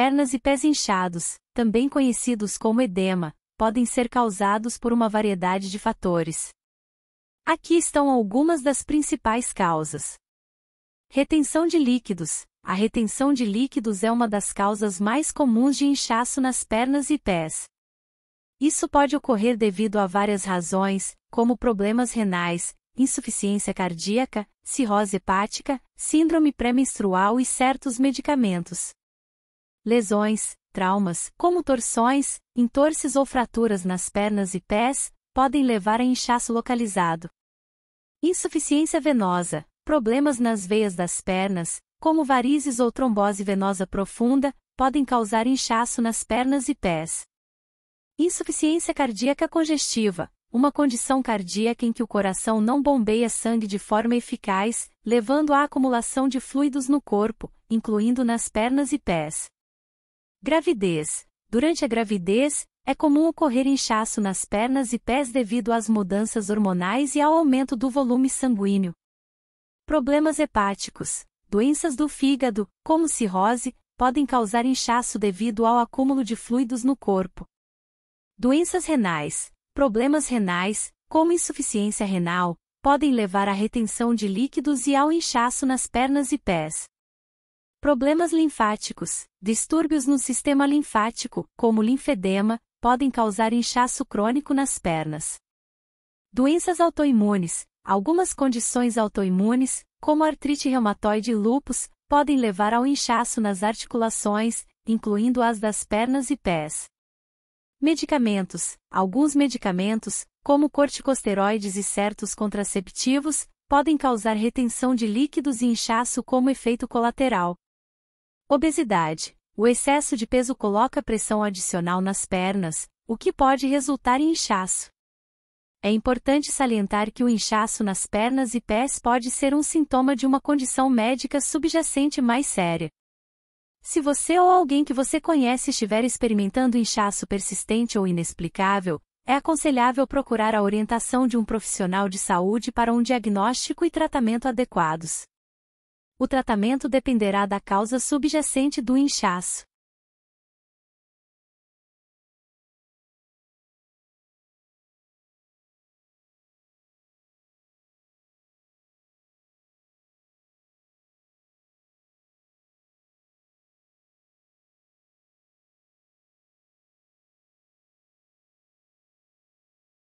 Pernas e pés inchados, também conhecidos como edema, podem ser causados por uma variedade de fatores. Aqui estão algumas das principais causas. Retenção de líquidos. A retenção de líquidos é uma das causas mais comuns de inchaço nas pernas e pés. Isso pode ocorrer devido a várias razões, como problemas renais, insuficiência cardíaca, cirrose hepática, síndrome pré-menstrual e certos medicamentos lesões, traumas, como torções, entorces ou fraturas nas pernas e pés, podem levar a inchaço localizado. Insuficiência venosa, problemas nas veias das pernas, como varizes ou trombose venosa profunda, podem causar inchaço nas pernas e pés. Insuficiência cardíaca congestiva, uma condição cardíaca em que o coração não bombeia sangue de forma eficaz, levando à acumulação de fluidos no corpo, incluindo nas pernas e pés. Gravidez. Durante a gravidez, é comum ocorrer inchaço nas pernas e pés devido às mudanças hormonais e ao aumento do volume sanguíneo. Problemas hepáticos. Doenças do fígado, como cirrose, podem causar inchaço devido ao acúmulo de fluidos no corpo. Doenças renais. Problemas renais, como insuficiência renal, podem levar à retenção de líquidos e ao inchaço nas pernas e pés. Problemas linfáticos, distúrbios no sistema linfático, como linfedema, podem causar inchaço crônico nas pernas. Doenças autoimunes, algumas condições autoimunes, como artrite reumatoide e lúpus, podem levar ao inchaço nas articulações, incluindo as das pernas e pés. Medicamentos, alguns medicamentos, como corticosteroides e certos contraceptivos, podem causar retenção de líquidos e inchaço como efeito colateral, Obesidade. O excesso de peso coloca pressão adicional nas pernas, o que pode resultar em inchaço. É importante salientar que o inchaço nas pernas e pés pode ser um sintoma de uma condição médica subjacente mais séria. Se você ou alguém que você conhece estiver experimentando inchaço persistente ou inexplicável, é aconselhável procurar a orientação de um profissional de saúde para um diagnóstico e tratamento adequados o tratamento dependerá da causa subjacente do inchaço.